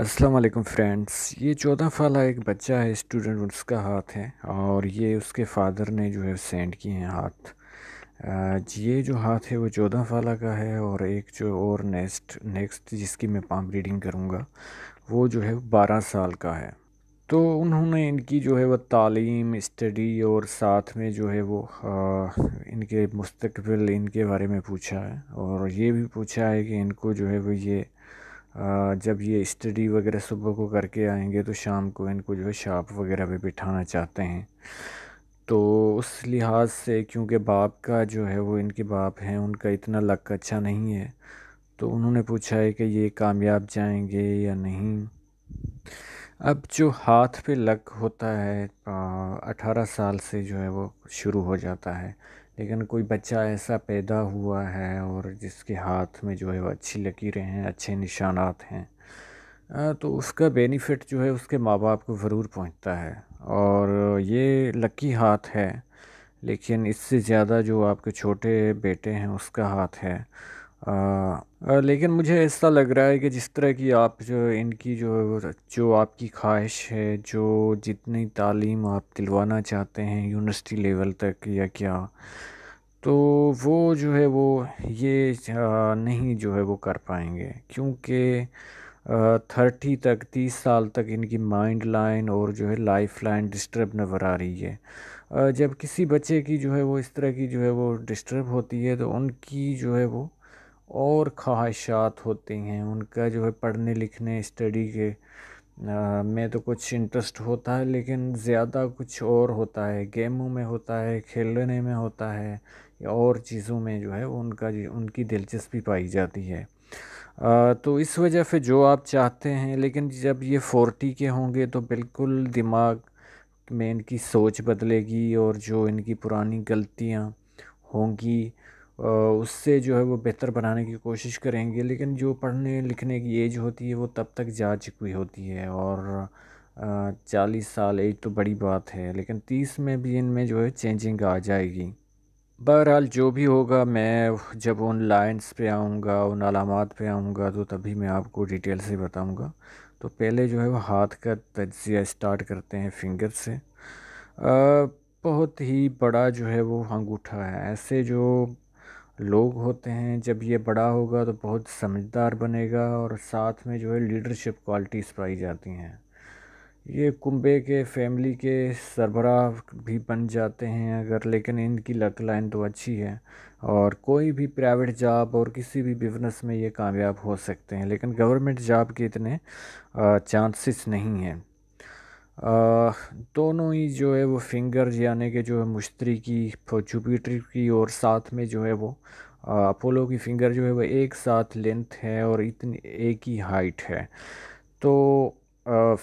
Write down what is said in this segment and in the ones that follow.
السلام علیکم فرینڈس یہ چودہ فالہ ایک بچہ ہے اسٹوڈنٹ اس کا ہاتھ ہے اور یہ اس کے فادر نے جو ہے سینڈ کیے ہیں ہاتھ یہ جو ہاتھ ہے وہ چودہ فالہ کا ہے اور ایک جو اور نیکسٹ نیکسٹ جس کی میں پام ریڈنگ کروں گا وہ جو ہے بارہ سال کا ہے تو انہوں نے ان کی جو ہے وہ تعلیم اسٹڈی اور ساتھ میں جو ہے وہ ان کے مستقبل ان کے بارے میں پوچھا ہے اور یہ بھی پوچھا ہے کہ ان کو جو ہے وہ یہ جب یہ اسٹڈی وغیرہ صبح کو کر کے آئیں گے تو شام کو ان کو جو ہے شاپ وغیرہ بھی بٹھانا چاہتے ہیں تو اس لحاظ سے کیونکہ باپ کا جو ہے وہ ان کے باپ ہیں ان کا اتنا لک اچھا نہیں ہے تو انہوں نے پوچھا ہے کہ یہ کامیاب جائیں گے یا نہیں اب جو ہاتھ پہ لک ہوتا ہے اٹھارہ سال سے جو ہے وہ شروع ہو جاتا ہے لیکن کوئی بچہ ایسا پیدا ہوا ہے اور جس کے ہاتھ میں جو ہے وہ اچھی لکیریں اچھے نشانات ہیں تو اس کا بینیفٹ جو ہے اس کے ماں باپ کو ضرور پہنچتا ہے اور یہ لکی ہاتھ ہے لیکن اس سے زیادہ جو آپ کے چھوٹے بیٹے ہیں اس کا ہاتھ ہے لیکن مجھے ایسا لگ رہا ہے کہ جس طرح کی آپ جو ان کی جو جو آپ کی خواہش ہے جو جتنی تعلیم آپ دلوانا چاہتے ہیں یونیورسٹی لیول تک یا کیا تو وہ جو ہے وہ یہ نہیں جو ہے وہ کر پائیں گے کیونکہ تھرٹی تک تیس سال تک ان کی مائنڈ لائن اور جو ہے لائف لائن ڈسٹرب نظر آ رہی ہے جب کسی بچے کی جو ہے وہ اس طرح کی جو ہے وہ ڈسٹرب ہوتی ہے تو ان کی جو ہے وہ اور خواہشات ہوتی ہیں ان کا جو ہے پڑھنے لکھنے اسٹڈی کے میں تو کچھ انٹرسٹ ہوتا ہے لیکن زیادہ کچھ اور ہوتا ہے گیموں میں ہوتا ہے کھیلنے میں ہوتا ہے یا اور چیزوں میں جو ہے ان کا ان کی دلچسپی پائی جاتی ہے تو اس وجہ سے جو آپ چاہتے ہیں لیکن جب یہ فورٹی کے ہوں گے تو بالکل دماغ میں ان کی سوچ بدلے گی اور جو ان کی پرانی غلطیاں ہوں گی اس سے جو ہے وہ بہتر بنانے کی کوشش کریں گے لیکن جو پڑھنے لکھنے کی ایج ہوتی ہے وہ تب تک جا چکی ہوتی ہے اور چالیس سال ایج تو بڑی بات ہے لیکن تیس میں بھی ان میں جو ہے چینجنگ آ جائے گی بہرحال جو بھی ہوگا میں جب ان لائنس پہ آؤں گا ان علامات پہ آؤں گا تو تبھی میں آپ کو ڈیٹیل سے بتاؤں گا تو پہلے جو ہے وہ ہاتھ کا تجزیہ اسٹارٹ کرتے ہیں فنگر سے بہت ہی بڑا جو ہے وہ انگوٹھا ہے ایسے جو لوگ ہوتے ہیں جب یہ بڑا ہوگا تو بہت سمجھدار بنے گا اور ساتھ میں جو ہے لیڈرشپ کوالٹیز پائی جاتی ہیں یہ کنبے کے فیملی کے سربراہ بھی بن جاتے ہیں اگر لیکن ان کی لک لائن تو اچھی ہے اور کوئی بھی پرائیویٹ جاب اور کسی بھی بزنس میں یہ کامیاب ہو سکتے ہیں لیکن گورنمنٹ جاب کے اتنے چانسز نہیں ہیں دونوں ہی جو ہے وہ فنگر یعنی کہ جو ہے مشتری کی جوپیٹر کی اور ساتھ میں جو ہے وہ اپولو کی فنگر جو ہے وہ ایک ساتھ لینتھ ہے اور اتنی ایک ہی ہائٹ ہے تو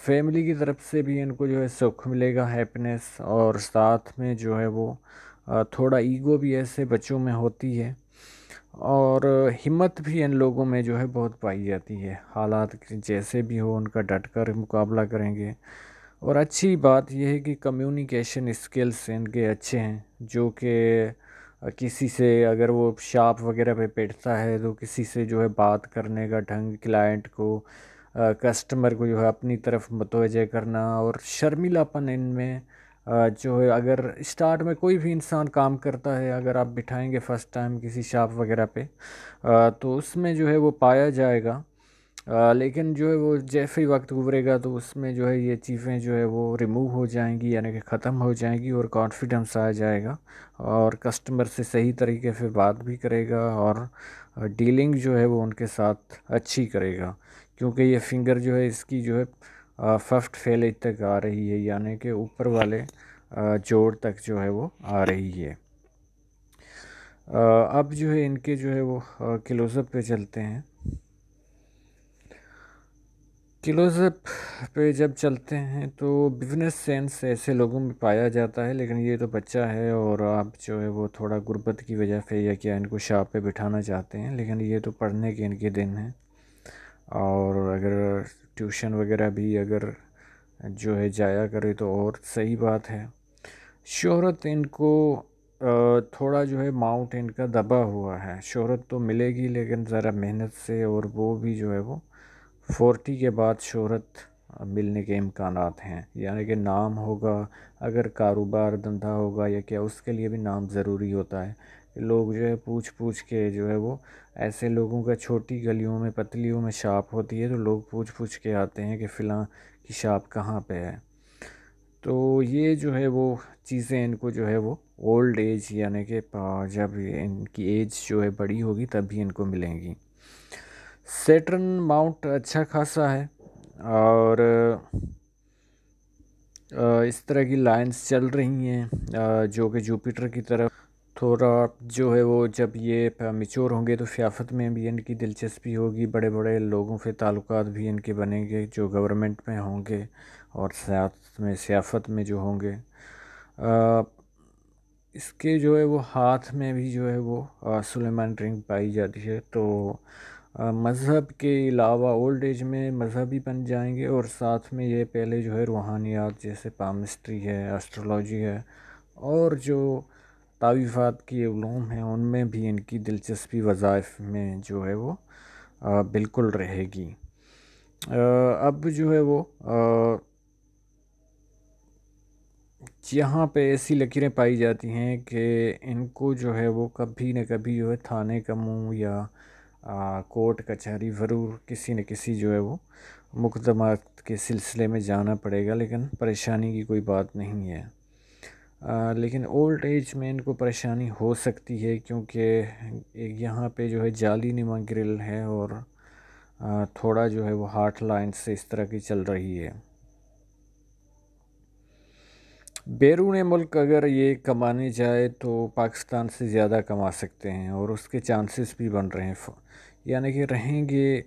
فیملی کی طرف سے بھی ان کو جو ہے سکھ ملے گا ہیپینیس اور ساتھ میں جو ہے وہ تھوڑا ایگو بھی ایسے بچوں میں ہوتی ہے اور ہمت بھی ان لوگوں میں جو ہے بہت پائی جاتی ہے حالات جیسے بھی ہو ان کا ڈٹ کر مقابلہ کریں گے اور اچھی بات یہ ہے کہ کمیونیکیشن اسکلس ان کے اچھے ہیں جو کہ کسی سے اگر وہ شاپ وغیرہ پہ بیٹھتا ہے تو کسی سے جو ہے بات کرنے کا ڈھنگ کلائنٹ کو کسٹمر کو جو ہے اپنی طرف متوجہ کرنا اور شرمیلا پن ان میں جو ہے اگر اسٹارٹ میں کوئی بھی انسان کام کرتا ہے اگر آپ بٹھائیں گے فسٹ ٹائم کسی شاپ وغیرہ پہ تو اس میں جو ہے وہ پایا جائے گا لیکن جو ہے وہ جیسے ہی وقت گزرے گا تو اس میں جو ہے یہ چیزیں جو ہے وہ ریموو ہو جائیں گی یعنی کہ ختم ہو جائیں گی اور کانفیڈنس آ جائے گا اور کسٹمر سے صحیح طریقے سے بات بھی کرے گا اور ڈیلنگ جو ہے وہ ان کے ساتھ اچھی کرے گا کیونکہ یہ فنگر جو ہے اس کی جو ہے ففٹ فیلج تک آ رہی ہے یعنی کہ اوپر والے جوڑ تک جو ہے وہ آ رہی ہے اب جو ہے ان کے جو ہے وہ کلوز اپ پہ چلتے ہیں اپ پہ جب چلتے ہیں تو بزنس سینس ایسے لوگوں میں پایا جاتا ہے لیکن یہ تو بچہ ہے اور آپ جو ہے وہ تھوڑا غربت کی وجہ سے یا کیا ان کو شاپ پہ بٹھانا چاہتے ہیں لیکن یہ تو پڑھنے کے ان کے دن ہیں اور اگر ٹیوشن وغیرہ بھی اگر جو ہے جایا کرے تو اور صحیح بات ہے شہرت ان کو تھوڑا جو ہے ماؤنٹ ان کا دبا ہوا ہے شہرت تو ملے گی لیکن ذرا محنت سے اور وہ بھی جو ہے وہ فورٹی کے بعد شہرت ملنے کے امکانات ہیں یعنی کہ نام ہوگا اگر کاروبار دھندا ہوگا یا کیا اس کے لیے بھی نام ضروری ہوتا ہے لوگ جو ہے پوچھ پوچھ کے جو ہے وہ ایسے لوگوں کا چھوٹی گلیوں میں پتلیوں میں شاپ ہوتی ہے تو لوگ پوچھ پوچھ کے آتے ہیں کہ فلاں کی شاپ کہاں پہ ہے تو یہ جو ہے وہ چیزیں ان کو جو ہے وہ اولڈ ایج یعنی کہ جب ان کی ایج جو ہے بڑی ہوگی تب ہی ان کو ملیں گی سیٹرن ماؤنٹ اچھا خاصا ہے اور اس طرح کی لائنز چل رہی ہیں جو کہ جوپیٹر کی طرف تھوڑا جو ہے وہ جب یہ مچور ہوں گے تو فیافت میں بھی ان کی دلچسپی ہوگی بڑے بڑے لوگوں سے تعلقات بھی ان کے بنیں گے جو گورنمنٹ میں ہوں گے اور سیاست میں سیافت میں جو ہوں گے اس کے جو ہے وہ ہاتھ میں بھی جو ہے وہ سلیمان رنگ پائی جاتی ہے تو مذہب کے علاوہ اولڈ ایج میں مذہبی بن جائیں گے اور ساتھ میں یہ پہلے جو ہے روحانیات جیسے پامسٹری ہے اسٹرولوجی ہے اور جو تعویفات کی علوم ہیں ان میں بھی ان کی دلچسپی وظائف میں جو ہے وہ بالکل رہے گی اب جو ہے وہ یہاں پہ ایسی لکیریں پائی جاتی ہیں کہ ان کو جو ہے وہ کبھی نہ کبھی جو ہے تھانے کا منہ یا کورٹ کچہری ضرور کسی نہ کسی جو ہے وہ مقدمات کے سلسلے میں جانا پڑے گا لیکن پریشانی کی کوئی بات نہیں ہے لیکن اولڈ ایج میں ان کو پریشانی ہو سکتی ہے کیونکہ یہاں پہ جو ہے جعلی نما گرل ہے اور تھوڑا جو ہے وہ ہاٹ لائن سے اس طرح کی چل رہی ہے بیرون ملک اگر یہ کمانے جائے تو پاکستان سے زیادہ کما سکتے ہیں اور اس کے چانسز بھی بن رہے ہیں یعنی کہ رہیں گے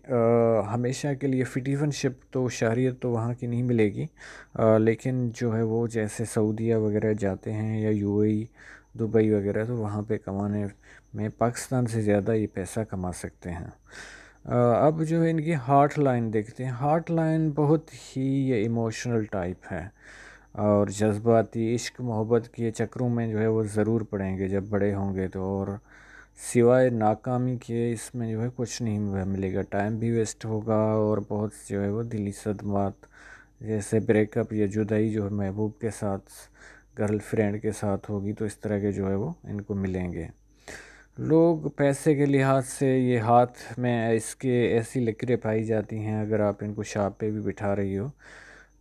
ہمیشہ کے لیے فٹیون شپ تو شہریت تو وہاں کی نہیں ملے گی لیکن جو ہے وہ جیسے سعودیہ وغیرہ جاتے ہیں یا یو اے دبئی وغیرہ تو وہاں پہ کمانے میں پاکستان سے زیادہ یہ پیسہ کما سکتے ہیں اب جو ہے ان کی ہارٹ لائن دیکھتے ہیں ہارٹ لائن بہت ہی یہ ایموشنل ٹائپ ہے اور جذباتی عشق محبت کے چکروں میں جو ہے وہ ضرور پڑیں گے جب بڑے ہوں گے تو اور سوائے ناکامی کے اس میں جو ہے کچھ نہیں ملے گا ٹائم بھی ویسٹ ہوگا اور بہت جو ہے وہ دلی صدمات جیسے بریک اپ یا جدائی جو ہے محبوب کے ساتھ گرل فرینڈ کے ساتھ ہوگی تو اس طرح کے جو ہے وہ ان کو ملیں گے لوگ پیسے کے لحاظ سے یہ ہاتھ میں اس کے ایسی لکڑیں پائی جاتی ہیں اگر آپ ان کو شاپ پہ بھی بٹھا رہی ہو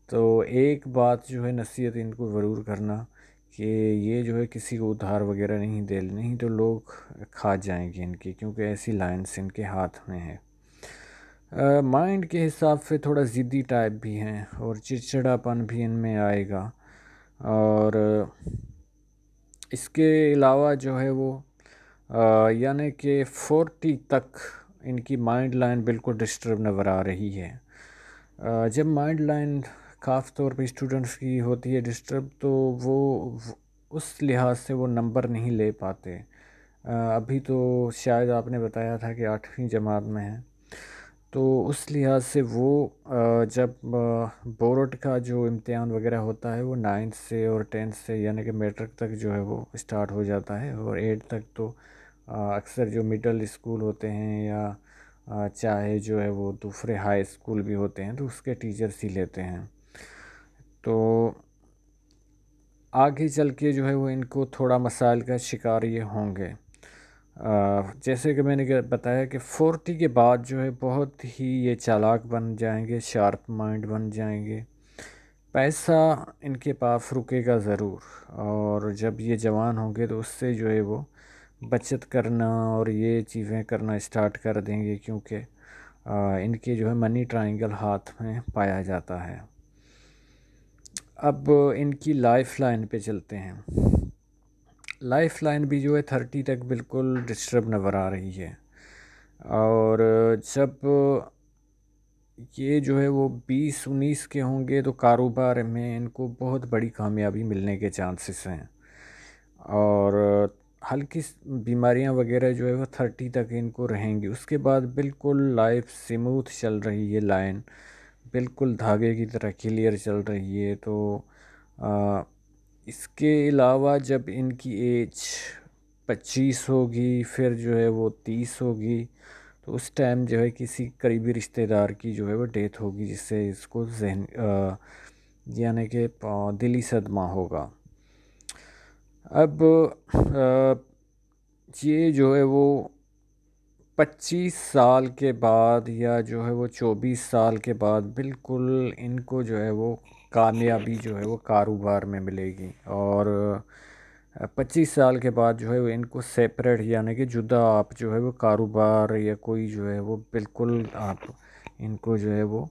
تو ایک بات جو ہے نصیحت ان کو ضرور کرنا کہ یہ جو ہے کسی کو ادھار وغیرہ نہیں دے نہیں تو لوگ کھا جائیں گے ان کی کیونکہ ایسی لائنس ان کے ہاتھ میں ہے مائنڈ کے حساب سے تھوڑا ضدی ٹائپ بھی ہیں اور پن بھی ان میں آئے گا اور اس کے علاوہ جو ہے وہ یعنی کہ فورٹی تک ان کی مائنڈ لائن بالکل ڈسٹرب نظر آ رہی ہے جب مائنڈ لائن خاص طور پہ اسٹوڈنٹس کی ہوتی ہے ڈسٹرب تو وہ اس لحاظ سے وہ نمبر نہیں لے پاتے ابھی تو شاید آپ نے بتایا تھا کہ آٹھویں جماعت میں ہیں تو اس لحاظ سے وہ جب بورڈ کا جو امتحان وغیرہ ہوتا ہے وہ نائنتھ سے اور ٹینتھ سے یعنی کہ میٹرک تک جو ہے وہ اسٹارٹ ہو جاتا ہے اور ایٹ تک تو اکثر جو مڈل اسکول ہوتے ہیں یا چاہے جو ہے وہ دوسرے ہائی اسکول بھی ہوتے ہیں تو اس کے ٹیچرس ہی لیتے ہیں تو آگے چل کے جو ہے وہ ان کو تھوڑا مسائل کا شکار یہ ہوں گے جیسے کہ میں نے بتایا کہ فورٹی کے بعد جو ہے بہت ہی یہ چالاک بن جائیں گے شارپ مائنڈ بن جائیں گے پیسہ ان کے پاس رکے گا ضرور اور جب یہ جوان ہوں گے تو اس سے جو ہے وہ بچت کرنا اور یہ چیزیں کرنا اسٹارٹ کر دیں گے کیونکہ ان کے جو ہے منی ٹرائنگل ہاتھ میں پایا جاتا ہے اب ان کی لائف لائن پہ چلتے ہیں لائف لائن بھی جو ہے تھرٹی تک بالکل ڈسٹرب نظر آ رہی ہے اور جب یہ جو ہے وہ بیس انیس کے ہوں گے تو کاروبار میں ان کو بہت بڑی کامیابی ملنے کے چانسز ہیں اور ہلکی بیماریاں وغیرہ جو ہے وہ تھرٹی تک ان کو رہیں گی اس کے بعد بالکل لائف سموتھ چل رہی ہے لائن بالکل دھاگے کی طرح کلیئر چل رہی ہے تو اس کے علاوہ جب ان کی ایج پچیس ہوگی پھر جو ہے وہ تیس ہوگی تو اس ٹائم جو ہے کسی قریبی رشتہ دار کی جو ہے وہ ڈیتھ ہوگی جس سے اس کو ذہن یعنی کہ دلی صدمہ ہوگا اب یہ جو ہے وہ پچیس سال کے بعد یا جو ہے وہ چوبیس سال کے بعد بالکل ان کو جو ہے وہ کامیابی جو ہے وہ کاروبار میں ملے گی اور پچیس سال کے بعد جو ہے وہ ان کو سیپریٹ یعنی کہ جدا آپ جو ہے وہ کاروبار یا کوئی جو ہے وہ بالکل آپ ان کو جو ہے وہ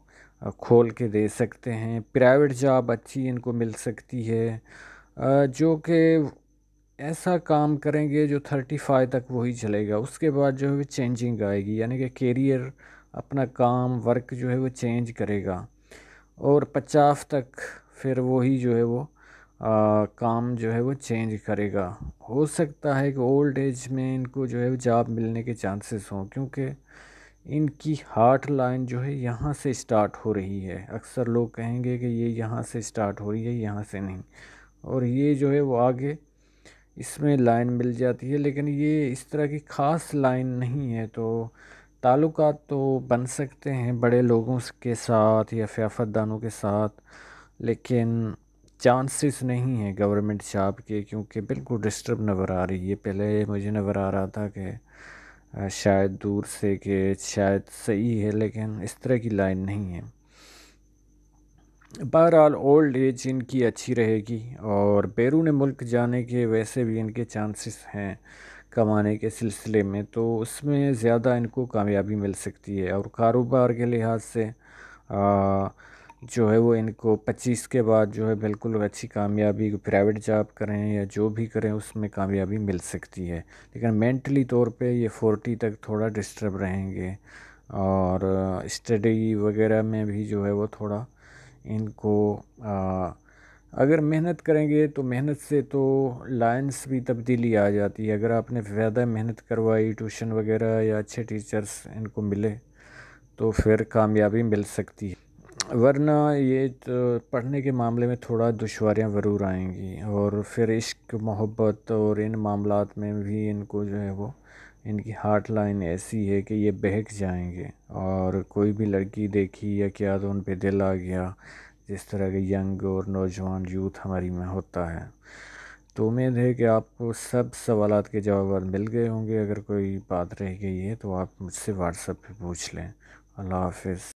کھول کے دے سکتے ہیں پرائیویٹ جاب اچھی ان کو مل سکتی ہے جو کہ ایسا کام کریں گے جو تھرٹی فائیو تک وہی چلے گا اس کے بعد جو ہے وہ چینجنگ آئے گی یعنی کہ کیریئر اپنا کام ورک جو ہے وہ چینج کرے گا اور پچاس تک پھر وہی جو ہے وہ کام جو ہے وہ چینج کرے گا ہو سکتا ہے کہ اولڈ ایج میں ان کو جو ہے وہ جاب ملنے کے چانسز ہوں کیونکہ ان کی ہارٹ لائن جو ہے یہاں سے اسٹارٹ ہو رہی ہے اکثر لوگ کہیں گے کہ یہ یہاں سے اسٹارٹ ہو رہی ہے یہاں سے نہیں اور یہ جو ہے وہ آگے اس میں لائن مل جاتی ہے لیکن یہ اس طرح کی خاص لائن نہیں ہے تو تعلقات تو بن سکتے ہیں بڑے لوگوں کے ساتھ یا فیافت دانوں کے ساتھ لیکن چانسز نہیں ہیں گورنمنٹ شاپ کے کیونکہ بالکل ڈسٹرب نظر آ رہی ہے پہلے مجھے نظر آ رہا تھا کہ شاید دور سے کہ شاید صحیح ہے لیکن اس طرح کی لائن نہیں ہے بہرحال اولڈ ایج ان کی اچھی رہے گی اور بیرون ملک جانے کے ویسے بھی ان کے چانسز ہیں کمانے کے سلسلے میں تو اس میں زیادہ ان کو کامیابی مل سکتی ہے اور کاروبار کے لحاظ سے جو ہے وہ ان کو پچیس کے بعد جو ہے بالکل اچھی کامیابی پرائیویٹ جاب کریں یا جو بھی کریں اس میں کامیابی مل سکتی ہے لیکن مینٹلی طور پہ یہ فورٹی تک تھوڑا ڈسٹرب رہیں گے اور اسٹڈی وغیرہ میں بھی جو ہے وہ تھوڑا ان کو اگر محنت کریں گے تو محنت سے تو لائنس بھی تبدیلی آ جاتی ہے اگر آپ نے زیادہ محنت کروائی ٹیوشن وغیرہ یا اچھے ٹیچرس ان کو ملے تو پھر کامیابی مل سکتی ہے ورنہ یہ پڑھنے کے معاملے میں تھوڑا دشواریاں ضرور آئیں گی اور پھر عشق محبت اور ان معاملات میں بھی ان کو جو ہے وہ ان کی ہاٹ لائن ایسی ہے کہ یہ بہک جائیں گے اور کوئی بھی لڑکی دیکھی یا کیا تو ان پہ دل آ گیا جس طرح کے ینگ اور نوجوان یوتھ ہماری میں ہوتا ہے تو امید ہے کہ آپ کو سب سوالات کے جوابات مل گئے ہوں گے اگر کوئی بات رہ گئی ہے تو آپ مجھ سے واٹس ایپ پہ پوچھ لیں اللہ حافظ